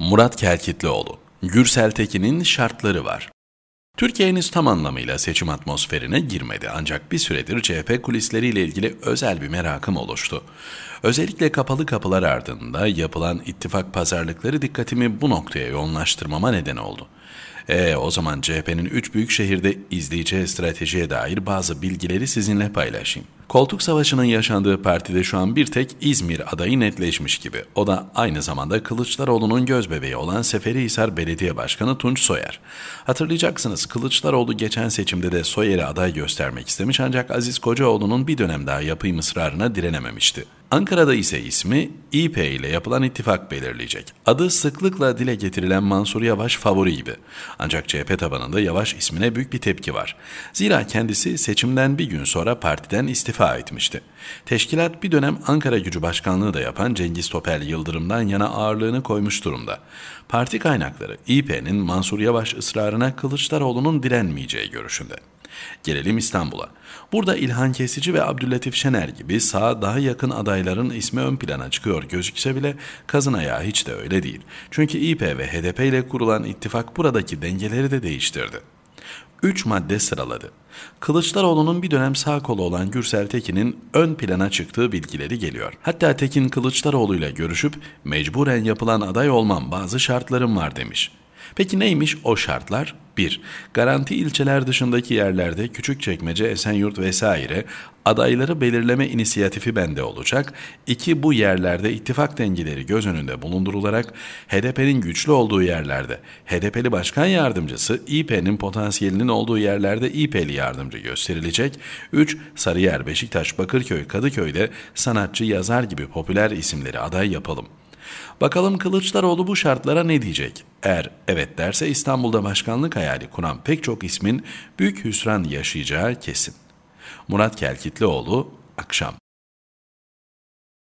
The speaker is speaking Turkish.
Murat Kelkitlioğlu, Gürsel Tekin'in şartları var. Türkiye henüz tam anlamıyla seçim atmosferine girmedi ancak bir süredir CHP kulisleriyle ilgili özel bir merakım oluştu. Özellikle kapalı kapılar ardında yapılan ittifak pazarlıkları dikkatimi bu noktaya yoğunlaştırmama neden oldu. E o zaman CHP'nin üç büyük şehirde izleyeceği stratejiye dair bazı bilgileri sizinle paylaşayım. Koltuk savaşının yaşandığı partide şu an bir tek İzmir adayı netleşmiş gibi. O da aynı zamanda Kılıçdaroğlu'nun gözbebeği olan Seferihisar Belediye Başkanı Tunç Soyer. Hatırlayacaksınız Kılıçdaroğlu geçen seçimde de Soyer'i aday göstermek istemiş ancak Aziz Kocaoğlu'nun bir dönem daha yapayım ısrarına direnememişti. Ankara'da ise ismi İP ile yapılan ittifak belirleyecek. Adı sıklıkla dile getirilen Mansur Yavaş favori gibi. Ancak CHP tabanında Yavaş ismine büyük bir tepki var. Zira kendisi seçimden bir gün sonra partiden istifa etmişti. Teşkilat bir dönem Ankara Gücü Başkanlığı da yapan Cengiz Topel Yıldırım'dan yana ağırlığını koymuş durumda. Parti kaynakları İP'nin Mansur Yavaş ısrarına Kılıçdaroğlu'nun direnmeyeceği görüşünde. Gelelim İstanbul'a. Burada İlhan Kesici ve Abdülatif Şener gibi sağa daha yakın aday adayların ismi ön plana çıkıyor gözükse bile kazın ayağı hiç de öyle değil. Çünkü İP ve HDP ile kurulan ittifak buradaki dengeleri de değiştirdi. 3 madde sıraladı. Kılıçdaroğlu'nun bir dönem sağ kolu olan Gürsel Tekin'in ön plana çıktığı bilgileri geliyor. Hatta Tekin Kılıçdaroğlu ile görüşüp mecburen yapılan aday olmam bazı şartlarım var demiş. Peki neymiş o şartlar? 1. Garanti ilçeler dışındaki yerlerde Küçükçekmece, Esenyurt vesaire adayları belirleme inisiyatifi bende olacak. 2. Bu yerlerde ittifak dengeleri göz önünde bulundurularak HDP'nin güçlü olduğu yerlerde HDP'li başkan yardımcısı, İP'nin potansiyelinin olduğu yerlerde İP'li yardımcı gösterilecek. 3. Sarıyer, Beşiktaş, Bakırköy, Kadıköy'de sanatçı, yazar gibi popüler isimleri aday yapalım.'' Bakalım Kılıçdaroğlu bu şartlara ne diyecek? Eğer evet derse İstanbul'da başkanlık hayali kuran pek çok ismin büyük hüsran yaşayacağı kesin. Murat Kelkitlioğlu, Akşam